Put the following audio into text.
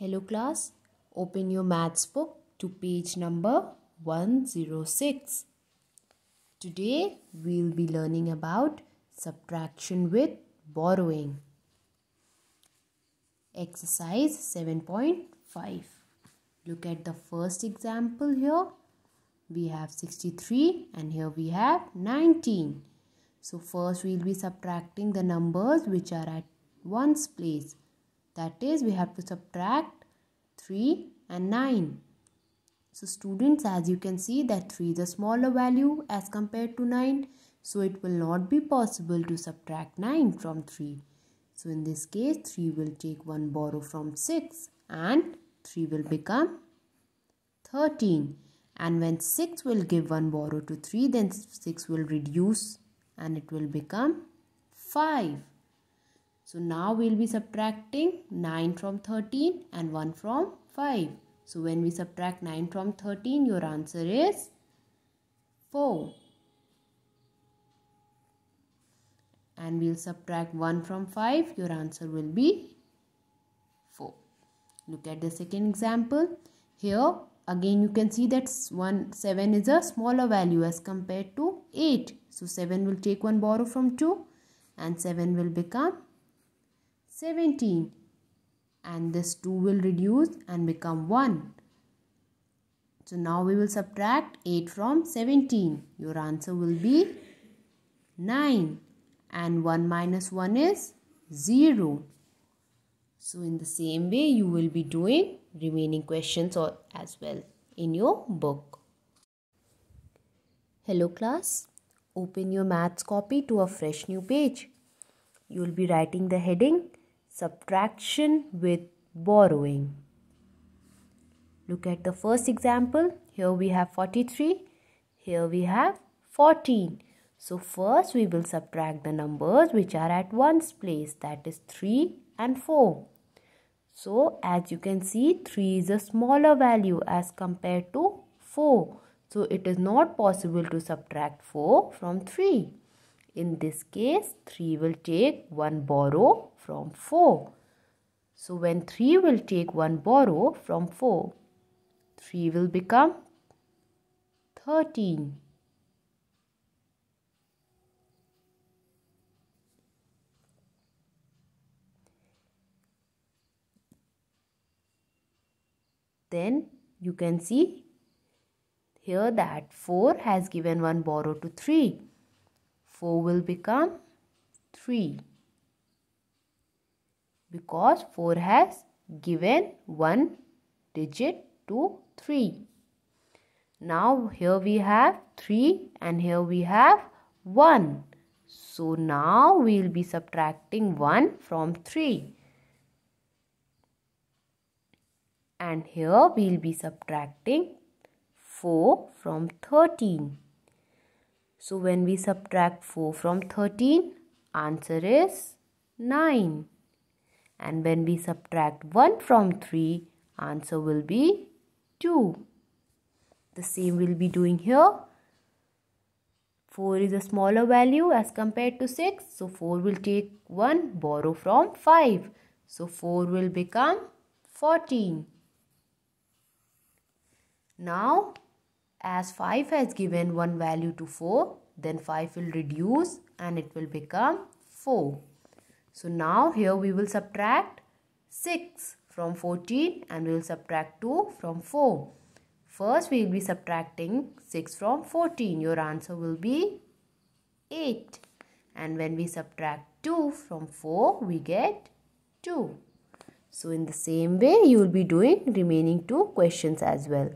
Hello class, open your maths book to page number 106. Today we'll be learning about subtraction with borrowing. Exercise 7.5. Look at the first example here. We have 63 and here we have 19. So first we'll be subtracting the numbers which are at ones place. That is, we have to subtract 3 and 9. So students, as you can see that 3 is a smaller value as compared to 9. So it will not be possible to subtract 9 from 3. So in this case, 3 will take 1 borrow from 6 and 3 will become 13. And when 6 will give 1 borrow to 3, then 6 will reduce and it will become 5. So now we'll be subtracting 9 from 13 and 1 from 5. So when we subtract 9 from 13, your answer is 4. And we'll subtract 1 from 5, your answer will be 4. Look at the second example. Here again you can see that 1 7 is a smaller value as compared to 8. So 7 will take one borrow from 2 and 7 will become 17 and this 2 will reduce and become 1. So now we will subtract 8 from 17. Your answer will be 9 and 1 minus 1 is 0. So in the same way you will be doing remaining questions or as well in your book. Hello class. Open your maths copy to a fresh new page. You will be writing the heading subtraction with borrowing. Look at the first example. Here we have 43. Here we have 14. So first we will subtract the numbers which are at ones place that is 3 and 4. So as you can see 3 is a smaller value as compared to 4. So it is not possible to subtract 4 from 3. In this case, 3 will take 1 borrow from 4. So when 3 will take 1 borrow from 4, 3 will become 13. Then you can see here that 4 has given 1 borrow to 3. 4 will become 3 because 4 has given 1 digit to 3. Now here we have 3 and here we have 1. So now we will be subtracting 1 from 3. And here we will be subtracting 4 from 13. So when we subtract 4 from 13, answer is 9. And when we subtract 1 from 3, answer will be 2. The same we'll be doing here. 4 is a smaller value as compared to 6. So 4 will take 1, borrow from 5. So 4 will become 14. Now as 5 has given one value to 4, then 5 will reduce and it will become 4. So now here we will subtract 6 from 14 and we will subtract 2 from 4. First we will be subtracting 6 from 14. Your answer will be 8. And when we subtract 2 from 4, we get 2. So in the same way, you will be doing remaining two questions as well.